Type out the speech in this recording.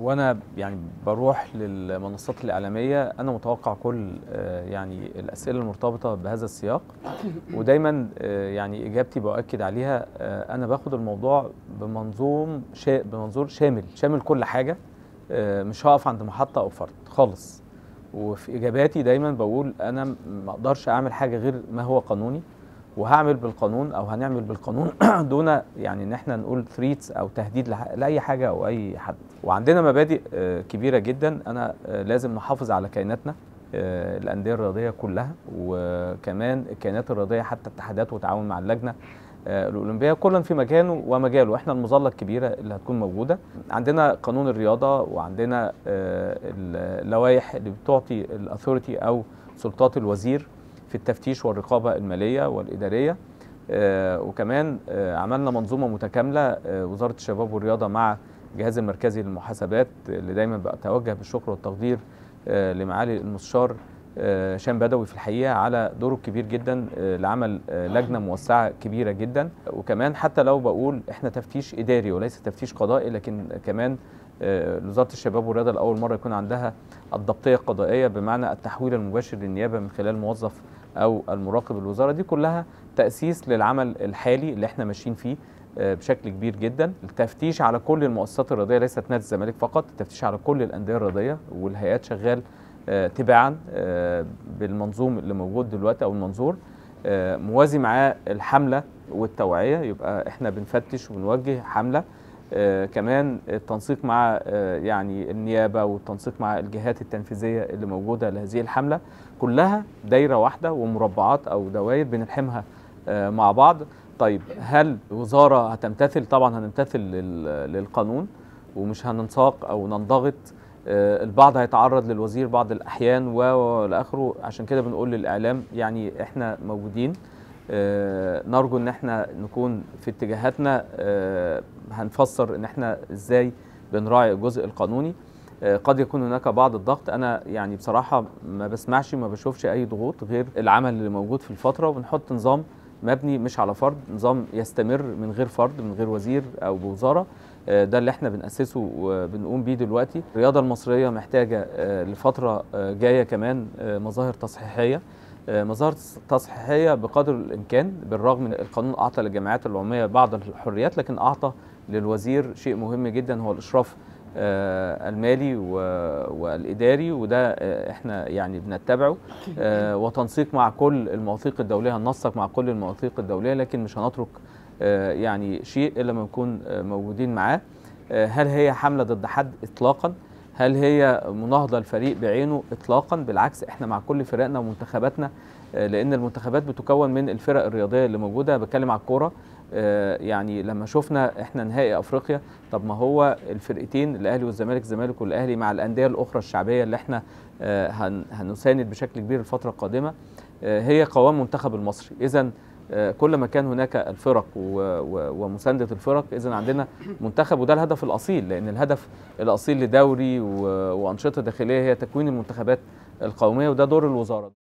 وانا يعني بروح للمنصات الاعلاميه انا متوقع كل آه، يعني الاسئله المرتبطه بهذا السياق ودايما آه، يعني اجابتي باكد عليها آه، انا باخد الموضوع بمنظوم شا بمنظور شامل شامل كل حاجه مش هقف عند محطه او فرد خالص وفي اجاباتي دايما بقول انا ما اقدرش اعمل حاجه غير ما هو قانوني وهعمل بالقانون او هنعمل بالقانون دون يعني ان احنا نقول ثريتس او تهديد لاي حاجه او اي حد وعندنا مبادئ آه، كبيره جدا انا آه، لازم نحافظ على كائناتنا آه، الانديه الرياضيه كلها وكمان الكائنات الرياضيه حتى اتحادات وتعاون مع اللجنه الاولمبيه كلا في مكانه ومجاله احنا المظله الكبيره اللي هتكون موجوده عندنا قانون الرياضه وعندنا اللوائح اللي بتعطي الأثورتي او سلطات الوزير في التفتيش والرقابه الماليه والاداريه وكمان عملنا منظومه متكامله وزاره الشباب والرياضه مع الجهاز المركزي للمحاسبات اللي دايما بتوجه بالشكر والتقدير آه، لمعالي المستشار آه، هشام بدوي في الحقيقه على دوره الكبير جدا آه، لعمل لجنه موسعه كبيره جدا وكمان حتى لو بقول احنا تفتيش اداري وليس تفتيش قضائي لكن كمان وزاره الشباب والرياضه لاول مره يكون عندها الضبطيه القضائيه بمعنى التحويل المباشر للنيابه من خلال موظف او المراقب الوزاره دي كلها تاسيس للعمل الحالي اللي احنا ماشيين فيه آه، بشكل كبير جدا التفتيش على كل المؤسسات الرياضيه ليست نادي الزمالك فقط التفتيش على كل الانديه الرياضيه والهيئات شغال آه، تباعا آه، بالمنظوم اللي موجود دلوقتي او المنظور موازي معاه الحمله والتوعيه يبقى احنا بنفتش وبنوجه حمله كمان التنسيق مع يعني النيابه والتنسيق مع الجهات التنفيذيه اللي موجوده لهذه الحمله كلها دايره واحده ومربعات او دوائر بنلحمها مع بعض طيب هل وزاره هتمتثل طبعا هنمتثل للقانون ومش هننساق او ننضغط آه، البعض هيتعرض للوزير بعض الاحيان والآخره اخره عشان كده بنقول للاعلام يعني احنا موجودين آه، نرجو ان احنا نكون في اتجاهاتنا آه، هنفسر ان احنا ازاي بنراعي الجزء القانوني قد يكون هناك بعض الضغط انا يعني بصراحه ما بسمعش وما بشوفش اي ضغوط غير العمل اللي موجود في الفتره وبنحط نظام مبني مش على فرد نظام يستمر من غير فرد من غير وزير او بوزاره آه، ده اللي احنا بنأسسه وبنقوم بيه دلوقتي الرياضة المصرية محتاجة آه، لفترة آه، جاية كمان مظاهر تصحيحية مظاهر تصحيحية بقدر الإمكان بالرغم من القانون أعطى للجامعات العمومية بعض الحريات لكن أعطى للوزير شيء مهم جدا هو الإشراف آه، المالي والاداري وده آه، احنا يعني بنتبعه آه، وتنسيق مع كل المواثيق الدوليه هننسق مع كل المواثيق الدوليه لكن مش هنترك يعني شيء الا لما نكون موجودين معاه هل هي حمله ضد حد اطلاقا هل هي مناهضه الفريق بعينه اطلاقا بالعكس احنا مع كل فرقنا ومنتخباتنا لان المنتخبات بتكون من الفرق الرياضيه اللي موجوده بتكلم على الكوره آه، يعني لما شفنا احنا نهائي افريقيا طب ما هو الفرقتين الاهلي والزمالك الزمالك والاهلي مع الانديه الاخرى الشعبيه اللي احنا آه، هنساند بشكل كبير الفتره القادمه آه، هي قوام منتخب المصري اذا كل ما كان هناك الفرق ومسانده الفرق اذا عندنا منتخب وده الهدف الاصيل لان الهدف الاصيل لدوري وانشطه داخليه هي تكوين المنتخبات القوميه وده دور الوزاره